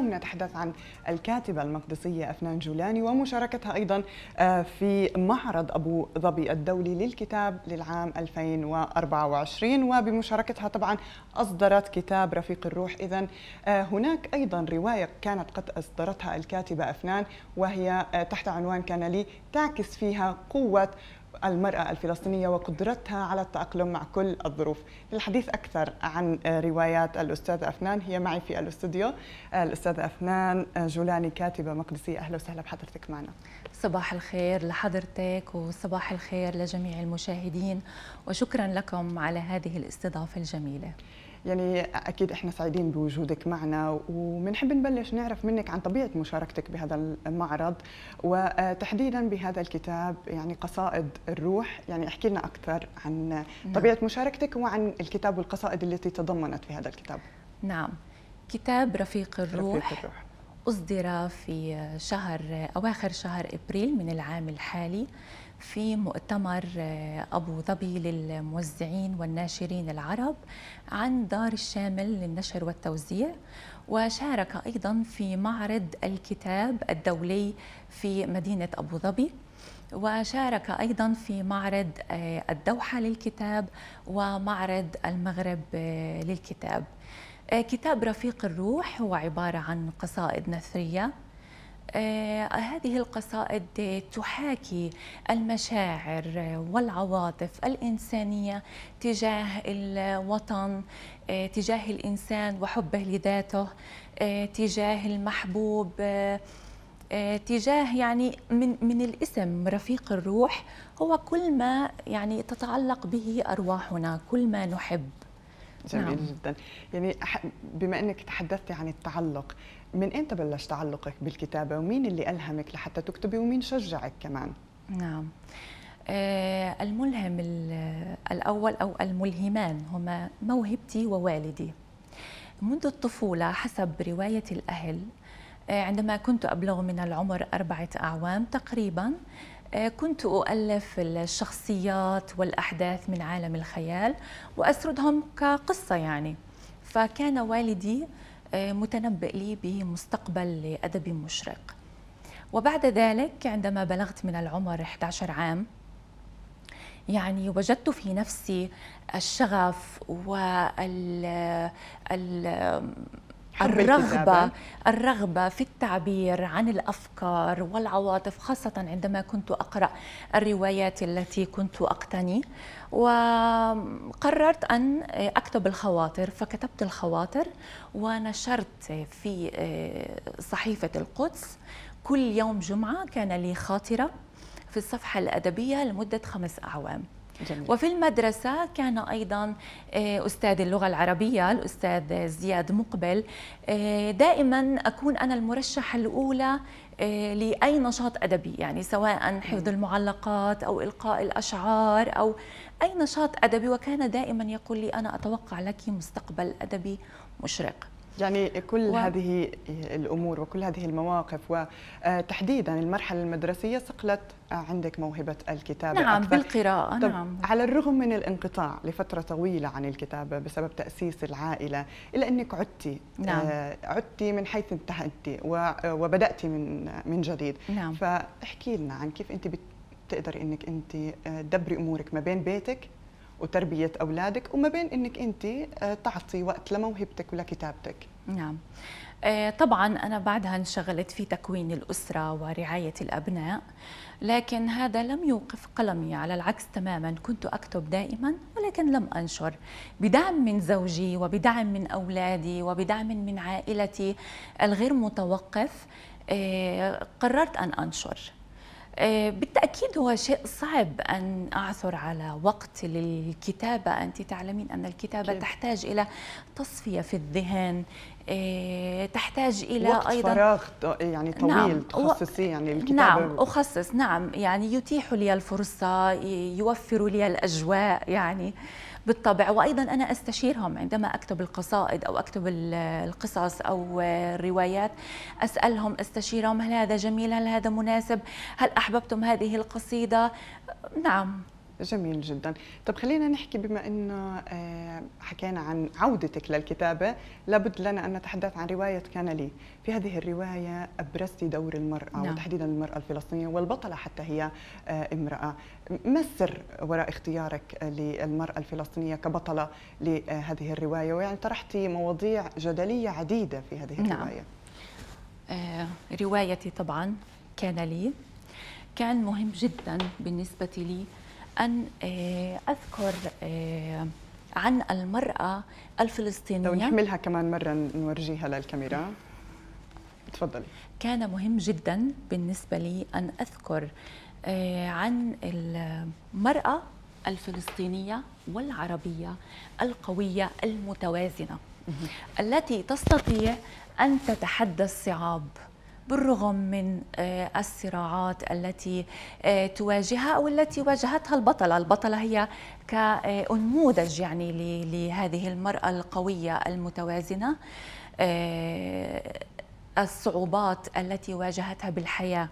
اليوم نتحدث عن الكاتبة المقدسية أفنان جولاني ومشاركتها أيضا آه، في معرض أبو ظبي الدولي للكتاب للعام 2024 وبمشاركتها طبعا أصدرت كتاب رفيق الروح إذا آه، هناك أيضا رواية كانت قد أصدرتها الكاتبة أفنان وهي آه، تحت عنوان كان لي تعكس فيها قوة المرأة الفلسطينية وقدرتها على التأقلم مع كل الظروف للحديث أكثر عن روايات الأستاذة أفنان هي معي في الاستوديو الأستاذة أفنان جولاني كاتبة مقدسية أهلا وسهلا بحضرتك معنا صباح الخير لحضرتك وصباح الخير لجميع المشاهدين وشكرا لكم على هذه الاستضافة الجميلة يعني اكيد احنا سعيدين بوجودك معنا وبنحب نبلش نعرف منك عن طبيعه مشاركتك بهذا المعرض وتحديدا بهذا الكتاب يعني قصائد الروح يعني احكي لنا اكثر عن نعم. طبيعه مشاركتك وعن الكتاب والقصائد التي تضمنت في هذا الكتاب نعم كتاب رفيق الروح, رفيق الروح. أصدر في شهر أواخر شهر إبريل من العام الحالي في مؤتمر آه، أبو ظبي للموزعين والناشرين العرب عن دار الشامل للنشر والتوزيع وشارك أيضا في معرض الكتاب الدولي في مدينة أبو ظبي وشارك أيضا في معرض آه، الدوحة للكتاب ومعرض المغرب آه، للكتاب كتاب رفيق الروح هو عبارة عن قصائد نثرية آه، هذه القصائد تحاكي المشاعر والعواطف الإنسانية تجاه الوطن آه، تجاه الإنسان وحبه لذاته آه، تجاه المحبوب تجاه يعني من من الاسم رفيق الروح هو كل ما يعني تتعلق به ارواحنا كل ما نحب جميل نعم. جدا يعني بما انك تحدثتي عن التعلق من انت بلش تعلقك بالكتابه ومين اللي الهمك لحتى تكتبي ومين شجعك كمان نعم آه، الملهم الاول او الملهمان هما موهبتي ووالدي منذ الطفوله حسب روايه الاهل آه، عندما كنت أبلغ من العمر أربعة أعوام تقريبا آه، كنت أؤلف الشخصيات والأحداث من عالم الخيال وأسردهم كقصة يعني فكان والدي آه، متنبئ لي بمستقبل أدب مشرق وبعد ذلك عندما بلغت من العمر 11 عام يعني وجدت في نفسي الشغف وال ال... الرغبة الرغبة في التعبير عن الأفكار والعواطف خاصة عندما كنت أقرأ الروايات التي كنت أقتني وقررت أن أكتب الخواطر فكتبت الخواطر ونشرت في آه، صحيفة القدس كل يوم جمعة كان لي خاطرة في الصفحة الأدبية لمدة خمس أعوام جميل. وفي المدرسة كان أيضا آه، أستاذ اللغة العربية الأستاذ زياد مقبل آه، دائما أكون أنا المرشحة الأولى آه، لأي نشاط أدبي يعني سواء حفظ المعلقات أو إلقاء الأشعار أو أي نشاط أدبي وكان دائما يقول لي أنا أتوقع لك مستقبل أدبي مشرق يعني كل و... هذه الامور وكل هذه المواقف وتحديدا المرحله المدرسيه صقلت عندك موهبه الكتابه نعم أكثر. بالقراءه طب نعم على الرغم من الانقطاع لفتره طويله عن الكتابه بسبب تاسيس العائله الا انك عدتي نعم. آه، عدتي من حيث انتهيتي آه، وبداتي من من جديد نعم. فاحكي لنا عن كيف انت بتقدري انك انت تدبري آه، امورك ما بين بيتك وتربيه اولادك وما بين انك انت آه، تعطي وقت لموهبتك ولكتابتك نعم آه، طبعا أنا بعدها انشغلت في تكوين الأسرة ورعاية الأبناء لكن هذا لم يوقف قلمي على العكس تماما كنت أكتب دائما ولكن لم أنشر بدعم من زوجي وبدعم من أولادي وبدعم من عائلتي الغير متوقف آه، قررت أن أنشر آه، بالتأكيد هو شيء صعب أن أعثر على وقت للكتابة أنت تعلمين أن الكتابة كيف. تحتاج إلى تصفية في الذهن آه، تحتاج إلى وقت أيضا فراغ يعني طويل نعم تخصصي يعني الكتابة نعم أخصص نعم يعني يتيح لي الفرصة يوفر لي الأجواء يعني بالطبع وأيضا أنا أستشيرهم عندما أكتب القصائد أو أكتب القصص أو الروايات أسألهم أستشيرهم هل هذا جميل هل هذا مناسب هل أحببتم هذه القصيدة نعم جميل جدا طب خلينا نحكي بما أنه آه، حكينا عن عودتك للكتابة لابد لنا أن نتحدث عن رواية كان لي في هذه الرواية ابرزتي دور المرأة نعم. وتحديدا المرأة الفلسطينية والبطلة حتى هي آه، امرأة ما السر وراء اختيارك للمرأة الفلسطينية كبطلة لهذه الرواية ويعني طرحتي مواضيع جدلية عديدة في هذه نعم. الرواية نعم. آه روايتي طبعا كان لي كان مهم جدا بالنسبة لي أن آه، أذكر آه، عن المرأة الفلسطينية لو نحملها كمان مرة نورجيها للكاميرا تفضلي كان مهم جدا بالنسبة لي أن أذكر آه، عن المرأة الفلسطينية والعربية القوية المتوازنة التي تستطيع أن تتحدى الصعاب بالرغم من آه، الصراعات التي آه، تواجهها أو التي واجهتها البطلة البطلة هي كنموذج يعني لهذه المرأة القوية المتوازنة آه، الصعوبات التي واجهتها بالحياة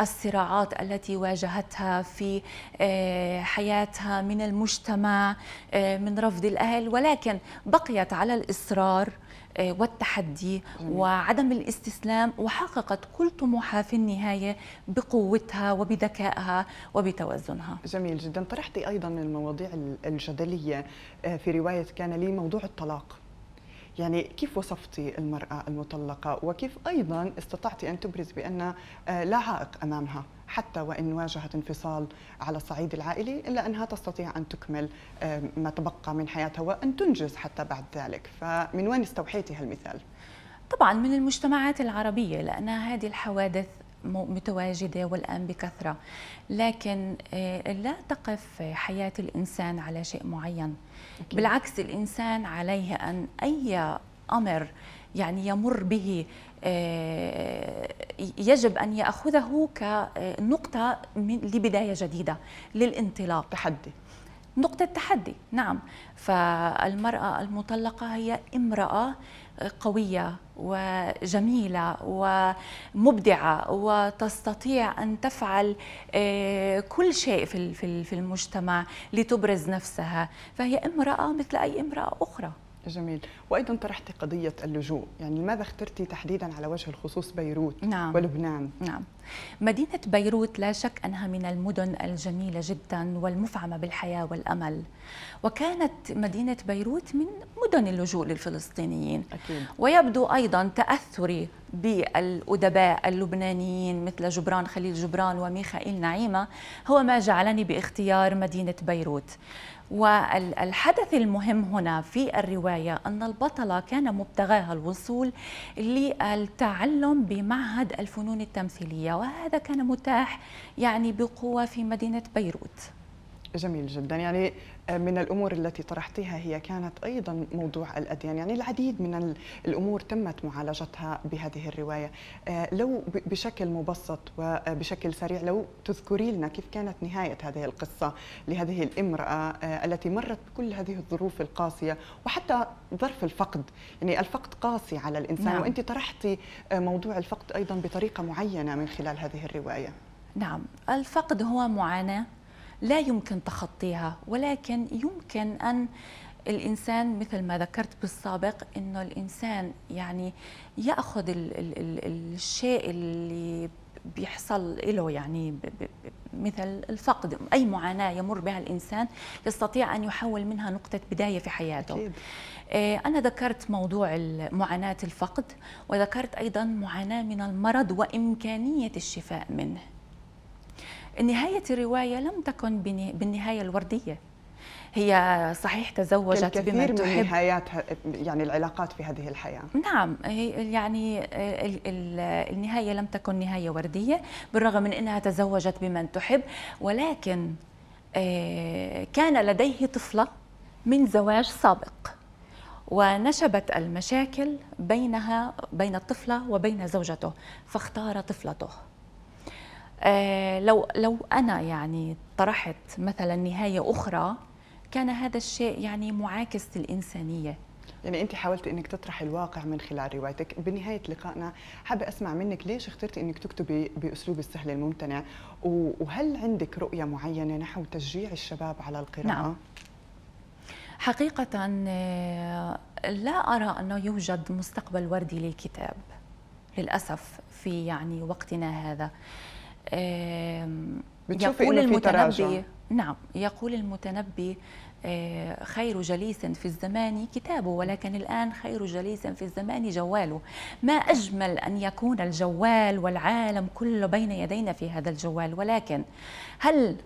الصراعات التي واجهتها في آه، حياتها من المجتمع آه، من رفض الاهل ولكن بقيت على الاصرار آه، والتحدي وعدم الاستسلام وحققت كل طموحها في النهاية بقوتها وبذكائها وبتوازنها جميل جدا طرحتي أيضا المواضيع الجدلية في رواية كان لي موضوع الطلاق يعني كيف وصفتي المرأة المطلقة وكيف أيضا استطعتي أن تبرز بأن آه، لا عائق أمامها حتى وإن واجهت انفصال على الصعيد العائلي إلا أنها تستطيع أن تكمل آه، ما تبقى من حياتها وأن تنجز حتى بعد ذلك فمن وين استوحيتي هالمثال؟ طبعا من المجتمعات العربية لأن هذه الحوادث متواجدة والآن بكثرة لكن آه، لا تقف حياة الإنسان على شيء معين أكيد. بالعكس الإنسان عليه أن أي أمر يعني يمر به آه، يجب أن يأخذه كنقطة لبداية جديدة للانطلاق تحدي نقطة تحدي نعم فالمرأة المطلقة هي امرأة قوية وجميلة ومبدعة وتستطيع أن تفعل آه، كل شيء في المجتمع لتبرز نفسها فهي امرأة مثل أي امرأة أخرى جميل وايضا طرحتي قضيه اللجوء يعني لماذا اخترتي تحديدا على وجه الخصوص بيروت نعم. ولبنان نعم مدينه بيروت لا شك انها من المدن الجميله جدا والمفعمه بالحياه والامل وكانت مدينه بيروت من مدن اللجوء للفلسطينيين أكيد. ويبدو ايضا تاثري بالأدباء اللبنانيين مثل جبران خليل جبران وميخائيل نعيمة هو ما جعلني باختيار مدينة بيروت والحدث المهم هنا في الرواية أن البطلة كان مبتغاها الوصول للتعلم بمعهد الفنون التمثيلية وهذا كان متاح يعني بقوة في مدينة بيروت جميل جدا يعني من الأمور التي طرحتيها هي كانت أيضا موضوع الأديان يعني العديد من الأمور تمت معالجتها بهذه الرواية آه، لو بشكل مبسط وبشكل سريع لو تذكري لنا كيف كانت نهاية هذه القصة لهذه الامرأة آه، التي مرت بكل هذه الظروف القاسية وحتى ظرف الفقد يعني الفقد قاسي على الإنسان نعم. وأنت طرحتي آه، موضوع الفقد أيضا بطريقة معينة من خلال هذه الرواية نعم الفقد هو معاناة لا يمكن تخطيها ولكن يمكن أن الإنسان مثل ما ذكرت بالسابق أنه الإنسان يعني يأخذ الـ الـ الـ الشيء اللي بيحصل له يعني مثل الفقد أي معاناة يمر بها الإنسان يستطيع أن يحول منها نقطة بداية في حياته أكيد. آه، أنا ذكرت موضوع معاناة الفقد وذكرت أيضا معاناة من المرض وإمكانية الشفاء منه نهاية الرواية لم تكن بالنهاية الوردية هي صحيح تزوجت بمن تحب من نهايات يعني العلاقات في هذه الحياة نعم هي يعني آه، النهاية لم تكن نهاية وردية بالرغم من أنها تزوجت بمن تحب ولكن آه، كان لديه طفلة من زواج سابق ونشبت المشاكل بينها بين الطفلة وبين زوجته فاختار طفلته آه، لو لو انا يعني طرحت مثلا نهايه اخرى كان هذا الشيء يعني معاكس للانسانيه يعني انت حاولت انك تطرح الواقع من خلال روايتك بنهايه لقائنا حابه اسمع منك ليش اخترتي انك تكتبي باسلوب السهل الممتنع وهل عندك رؤيه معينه نحو تشجيع الشباب على القراءه نعم. حقيقه آه، لا ارى انه يوجد مستقبل وردي للكتاب للاسف في يعني وقتنا هذا يقول المتنبي نعم يقول المتنبي آه، خير جليس في الزمان كتابه ولكن الآن خير جليس في الزمان جواله ما أجمل أن يكون الجوال والعالم كله بين يدينا في هذا الجوال ولكن هل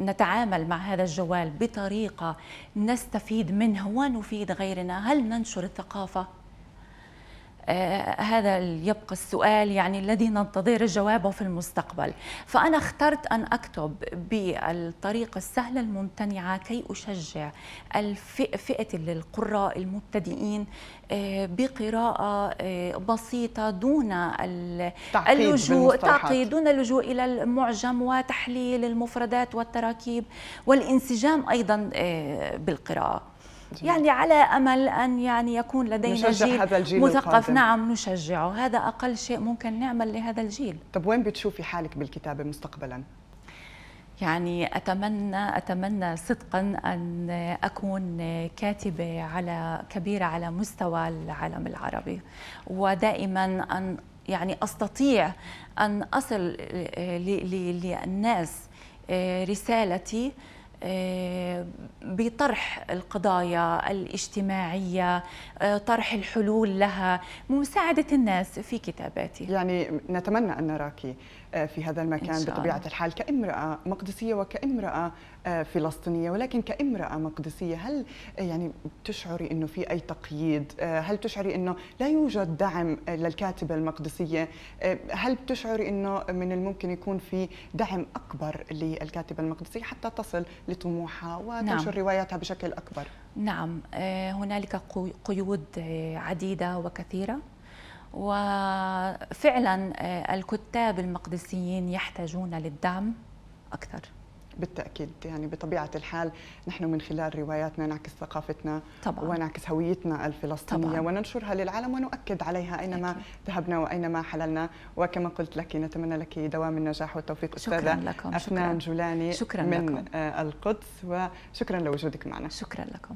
نتعامل مع هذا الجوال بطريقة نستفيد منه ونفيد غيرنا هل ننشر الثقافة آه، هذا يبقى السؤال يعني الذي ننتظر جوابه في المستقبل فأنا اخترت أن أكتب بالطريقة السهلة الممتنعة كي أشجع فئة القراء المبتدئين آه، بقراءة آه، بسيطة دون اللجوء تعقيد دون اللجوء إلى المعجم وتحليل المفردات والتراكيب والانسجام أيضا بالقراءة يعني على امل ان يعني يكون لدينا جيل هذا الجيل مثقف نعم نشجعه هذا اقل شيء ممكن نعمل لهذا الجيل طب وين بتشوفي حالك بالكتابه مستقبلا يعني اتمنى اتمنى صدقا ان اكون كاتبه على كبيره على مستوى العالم العربي ودائما ان يعني استطيع ان اصل للناس آه، رسالتي آه، بطرح القضايا الاجتماعية آه، طرح الحلول لها مساعدة الناس في كتاباتي يعني نتمنى أن نراكي آه، في هذا المكان بطبيعة الحال كامرأة مقدسية وكامرأة آه، فلسطينية ولكن كامرأة مقدسية هل يعني تشعري أنه في أي تقييد آه، هل تشعري أنه لا يوجد دعم للكاتبة المقدسية هل تشعري أنه من الممكن يكون في دعم أكبر للكاتبة المقدسية حتى تصل لطموحها وتنشر نعم. رواياتها بشكل أكبر نعم هنالك قيود عديدة وكثيرة وفعلا آه، الكتاب المقدسيين يحتاجون للدعم أكثر بالتأكيد يعني بطبيعة الحال نحن من خلال رواياتنا نعكس ثقافتنا طبعا. ونعكس هويتنا الفلسطينية طبعا. وننشرها للعالم ونؤكد عليها أينما أكيد. ذهبنا وأينما حللنا وكما قلت لك نتمنى لك دوام النجاح والتوفيق شكرا أستاذة لكم. أفنان شكرا. جولاني شكرا من لكم. آه، القدس وشكرا لوجودك معنا شكرا لكم